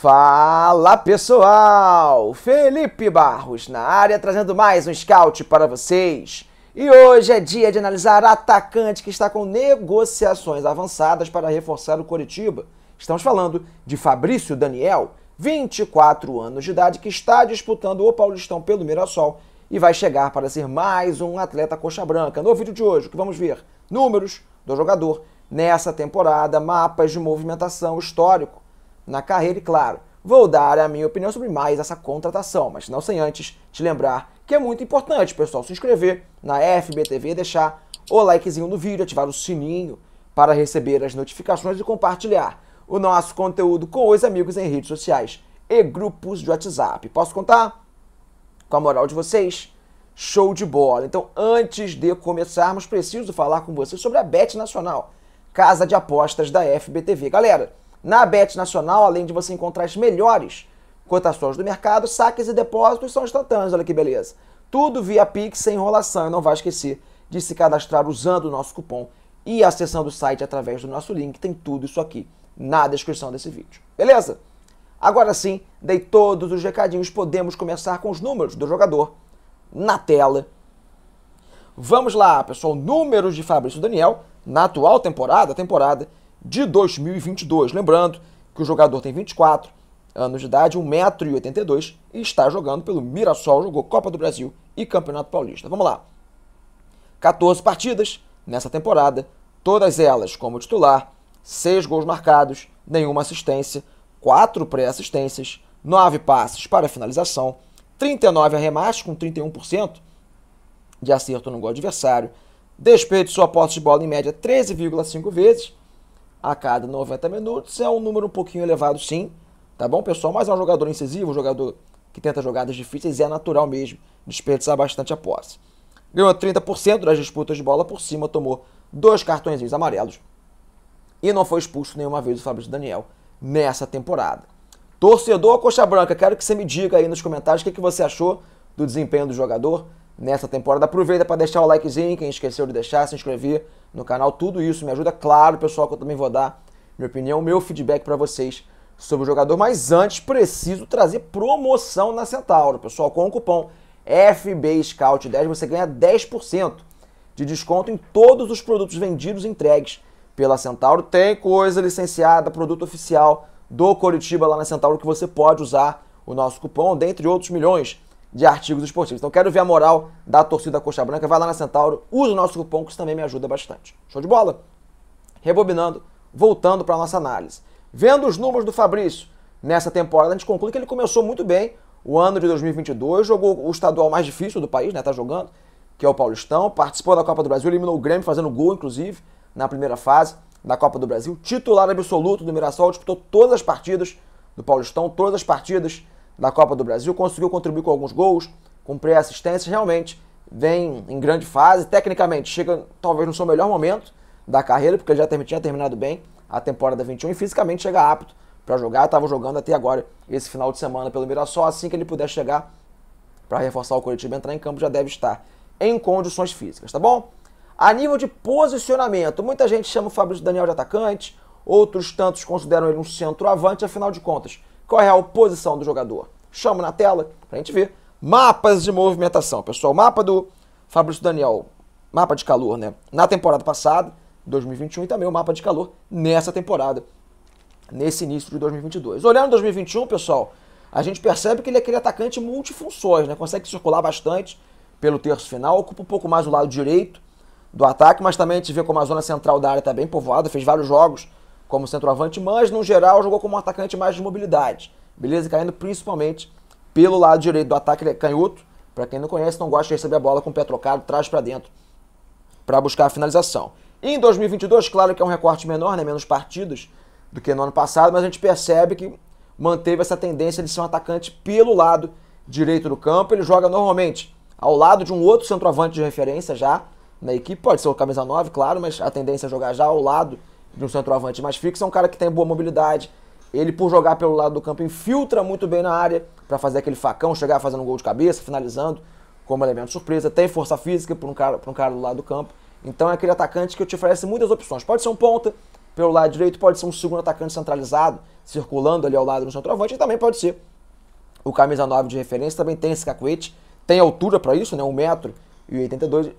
Fala pessoal! Felipe Barros na área trazendo mais um scout para vocês. E hoje é dia de analisar atacante que está com negociações avançadas para reforçar o Coritiba. Estamos falando de Fabrício Daniel, 24 anos de idade, que está disputando o Paulistão pelo Mirassol e vai chegar para ser mais um atleta coxa branca. No vídeo de hoje, que vamos ver? Números do jogador nessa temporada, mapas de movimentação histórico na carreira e, claro, vou dar a minha opinião sobre mais essa contratação, mas não sem antes te lembrar que é muito importante, pessoal, se inscrever na FBTV, deixar o likezinho no vídeo, ativar o sininho para receber as notificações e compartilhar o nosso conteúdo com os amigos em redes sociais e grupos de WhatsApp. Posso contar com a moral de vocês? Show de bola! Então, antes de começarmos, preciso falar com vocês sobre a Bet Nacional, casa de apostas da FBTV. Galera, na Bet Nacional, além de você encontrar as melhores cotações do mercado, saques e depósitos são instantâneos, olha que beleza. Tudo via Pix sem enrolação e não vai esquecer de se cadastrar usando o nosso cupom e acessando o site através do nosso link. Tem tudo isso aqui na descrição desse vídeo. Beleza? Agora sim, dei todos os recadinhos, podemos começar com os números do jogador na tela. Vamos lá, pessoal, números de Fabrício Daniel na atual temporada, temporada de 2022. Lembrando que o jogador tem 24 anos de idade, 1,82m e está jogando pelo Mirassol, jogou Copa do Brasil e Campeonato Paulista. Vamos lá. 14 partidas nessa temporada, todas elas como titular, 6 gols marcados, nenhuma assistência, 4 pré-assistências, 9 passes para finalização, 39 arremates com 31% de acerto no gol adversário, despeito sua posse de bola em média 13,5 vezes, a cada 90 minutos. É um número um pouquinho elevado, sim, tá bom, pessoal? Mas é um jogador incisivo, um jogador que tenta jogadas difíceis e é natural mesmo desperdiçar bastante a posse. Ganhou 30% das disputas de bola por cima, tomou dois cartõezinhos amarelos e não foi expulso nenhuma vez o Fabrício Daniel nessa temporada. Torcedor Coxa Branca, quero que você me diga aí nos comentários o que, você achou do desempenho do jogador nessa temporada. Aproveita para deixar o likezinho, quem esqueceu de deixar, se inscrever no canal. Tudo isso me ajuda, claro, pessoal, que eu também vou dar minha opinião, meu feedback para vocês sobre o jogador. Mas antes, preciso trazer promoção na Centauro, pessoal. Com o cupom FBScout10 você ganha 10% de desconto em todos os produtos vendidos e entregues pela Centauro. Tem coisa licenciada, produto oficial do Coritiba lá na Centauro que você pode usar o nosso cupom, dentre outros milhões de artigos esportivos. Então quero ver a moral da torcida Coxa Branca. Vai lá na Centauro, usa o nosso cupom, que isso também me ajuda bastante. Show de bola? Rebobinando, voltando para a nossa análise. Vendo os números do Fabrício nessa temporada, a gente conclui que ele começou muito bem o ano de 2022, jogou o estadual mais difícil do país, né? Tá jogando, que é o Paulistão, participou da Copa do Brasil, eliminou o Grêmio fazendo gol, inclusive, na primeira fase da Copa do Brasil. Titular absoluto do Mirassol, disputou todas as partidas do Paulistão, todas as partidas da Copa do Brasil, conseguiu contribuir com alguns gols, cumprir assistências, realmente vem em grande fase, tecnicamente chega talvez no seu melhor momento da carreira, porque ele já tinha terminado bem a temporada 21 e fisicamente chega apto para jogar, estava jogando até agora esse final de semana pelo Mirassol, assim que ele puder chegar para reforçar o Curitiba entrar em campo já deve estar em condições físicas, tá bom? A nível de posicionamento, muita gente chama o Fabrício Daniel de atacante, Outros tantos consideram ele um centroavante, afinal de contas, qual é a posição do jogador? Chamo na tela para a gente ver. Mapas de movimentação, pessoal. Mapa do Fabrício Daniel, mapa de calor, né? Na temporada passada, 2021, e também o mapa de calor nessa temporada, nesse início de 2022. Olhando 2021, pessoal, a gente percebe que ele é aquele atacante multifunções, né? Consegue circular bastante pelo terço final, ocupa um pouco mais o lado direito do ataque, mas também a gente vê como a zona central da área está bem povoada, fez vários jogos como centroavante, mas no geral jogou como um atacante mais de mobilidade. Beleza? Caindo principalmente pelo lado direito do ataque é canhoto. Para quem não conhece, não gosta de receber a bola com o pé trocado, traz para dentro para buscar a finalização. E em 2022, claro que é um recorte menor, né? menos partidos do que no ano passado, mas a gente percebe que manteve essa tendência de ser um atacante pelo lado direito do campo. Ele joga normalmente ao lado de um outro centroavante de referência já na equipe, pode ser o camisa 9, claro, mas a tendência é jogar já ao lado de um centroavante mais fixo. É um cara que tem boa mobilidade. Ele, por jogar pelo lado do campo, infiltra muito bem na área para fazer aquele facão, chegar fazendo um gol de cabeça, finalizando como elemento surpresa. Tem força física para um, cara, um cara do lado do campo. Então é aquele atacante que te oferece muitas opções. Pode ser um ponta pelo lado direito, pode ser um segundo atacante centralizado, circulando ali ao lado do centroavante, e também pode ser o camisa 9 de referência, também tem esse cacuete, tem altura para isso, né? 1 metro e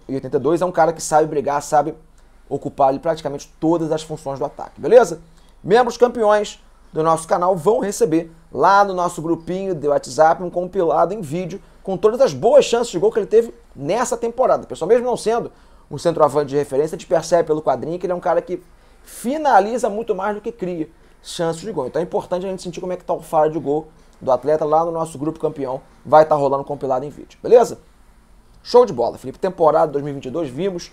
e 82 é um cara que sabe brigar, sabe ocupar ali, praticamente todas as funções do ataque, beleza? Membros campeões do nosso canal vão receber lá no nosso grupinho de WhatsApp um compilado em vídeo com todas as boas chances de gol que ele teve nessa temporada. Pessoal, mesmo não sendo um centroavante de referência, a gente percebe pelo quadrinho que ele é um cara que finaliza muito mais do que cria chances de gol. Então é importante a gente sentir como é que está o faro de gol do atleta lá no nosso grupo campeão. Vai estar tá rolando compilado em vídeo, beleza? Show de bola, Felipe. Temporada 2022, vimos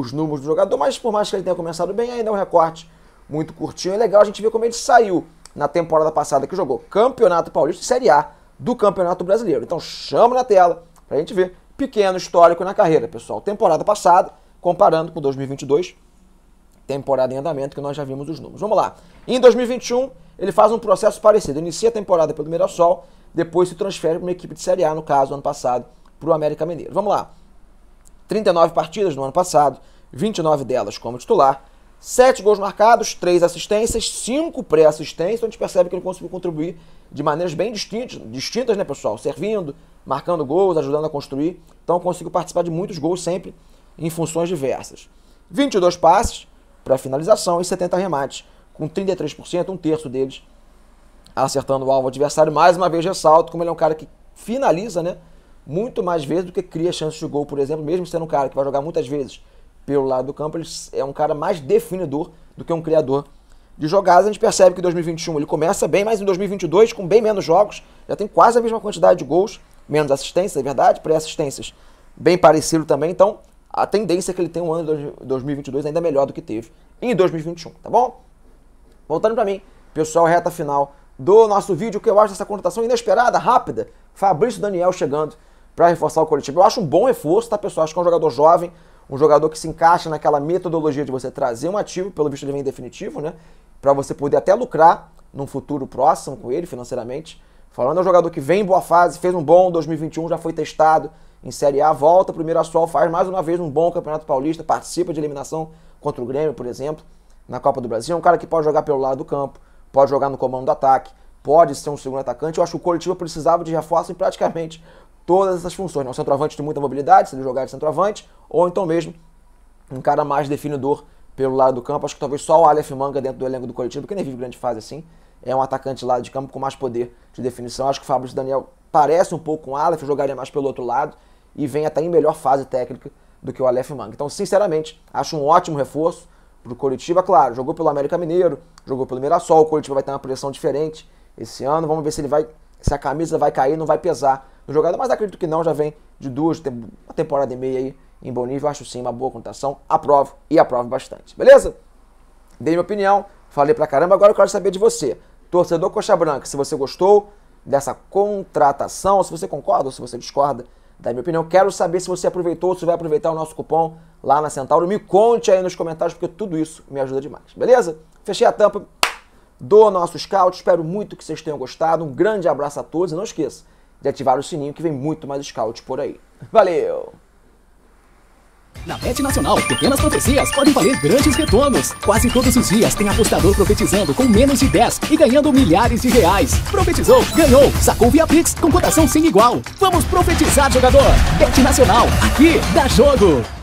os números do jogador, mas por mais que ele tenha começado bem, ainda é um recorte muito curtinho. É legal a gente ver como ele saiu na temporada passada, que jogou Campeonato Paulista Série A do Campeonato Brasileiro. Então chama na tela para a gente ver. Pequeno histórico na carreira, pessoal. Temporada passada, comparando com 2022, temporada em andamento, que nós já vimos os números. Vamos lá. Em 2021, ele faz um processo parecido. Inicia a temporada pelo Mirassol, depois se transfere para uma equipe de Série A, no caso, ano passado, para o América Mineiro. Vamos lá. 39 partidas no ano passado, 29 delas como titular, 7 gols marcados, 3 assistências, 5 pré-assistências, então a gente percebe que ele conseguiu contribuir de maneiras bem distintas, distintas, né, pessoal? Servindo, marcando gols, ajudando a construir. Então conseguiu participar de muitos gols sempre em funções diversas. 22 passes para finalização e 70 remates, com 33%, um terço deles acertando o alvo adversário. Mais uma vez ressalto, como ele é um cara que finaliza, né? muito mais vezes do que cria chances de gol, por exemplo, mesmo sendo um cara que vai jogar muitas vezes pelo lado do campo, ele é um cara mais definidor do que um criador de jogadas. A gente percebe que em 2021 ele começa bem, mas em 2022, com bem menos jogos, já tem quase a mesma quantidade de gols, menos assistências, é verdade, pré-assistências bem parecido também. Então, a tendência é que ele tenha um ano de 2022 ainda melhor do que teve em 2021, tá bom? Voltando para mim, pessoal, reta final do nosso vídeo, o que eu acho dessa contratação inesperada, rápida. Fabrício Daniel chegando para reforçar o coletivo. Eu acho um bom reforço, tá, pessoal? Acho que é um jogador jovem, um jogador que se encaixa naquela metodologia de você trazer um ativo, pelo visto ele vem definitivo, né? Para você poder até lucrar num futuro próximo com ele financeiramente. Falando é um jogador que vem em boa fase, fez um bom 2021, já foi testado em Série A, volta pro Mirassol, faz mais uma vez um bom Campeonato Paulista, participa de eliminação contra o Grêmio, por exemplo, na Copa do Brasil. É um cara que pode jogar pelo lado do campo, pode jogar no comando do ataque, pode ser um segundo atacante. Eu acho que o Coletivo precisava de reforço em praticamente todas essas funções. Um né? centroavante de muita mobilidade, se ele jogar de centroavante, ou então mesmo um cara mais definidor pelo lado do campo. Acho que talvez só o Aleph Manga dentro do elenco do Curitiba, que nem é vive grande fase assim, é um atacante lado de campo com mais poder de definição. Acho que o Fabrício Daniel parece um pouco com o Aleph, jogaria mais pelo outro lado e vem até em melhor fase técnica do que o Aleph Manga. Então, sinceramente, acho um ótimo reforço para o Curitiba. Claro, jogou pelo América Mineiro, jogou pelo Mirassol. O Curitiba vai ter uma pressão diferente esse ano. Vamos ver se ele vai, se a camisa vai cair, não vai pesar no jogador, mas acredito que não, já vem de duas, uma temporada e meia aí em bom nível, acho sim uma boa contratação, aprovo e aprovo bastante, beleza? Dei minha opinião, falei pra caramba, agora eu quero saber de você, torcedor Coxa Branca, se você gostou dessa contratação, se você concorda ou se você discorda da minha opinião, quero saber se você aproveitou, se vai aproveitar o nosso cupom lá na Centauro, me conte aí nos comentários, porque tudo isso me ajuda demais, beleza? Fechei a tampa do nosso scout, espero muito que vocês tenham gostado, um grande abraço a todos e não esqueça, de ativar o sininho que vem muito mais scout por aí. Valeu! Na Bet Nacional, pequenas profecias podem valer grandes retornos. Quase todos os dias tem apostador profetizando com menos de 10 e ganhando milhares de reais. Profetizou, ganhou, sacou via Pix com cotação sem igual. Vamos profetizar, jogador! Bet Nacional, aqui dá jogo!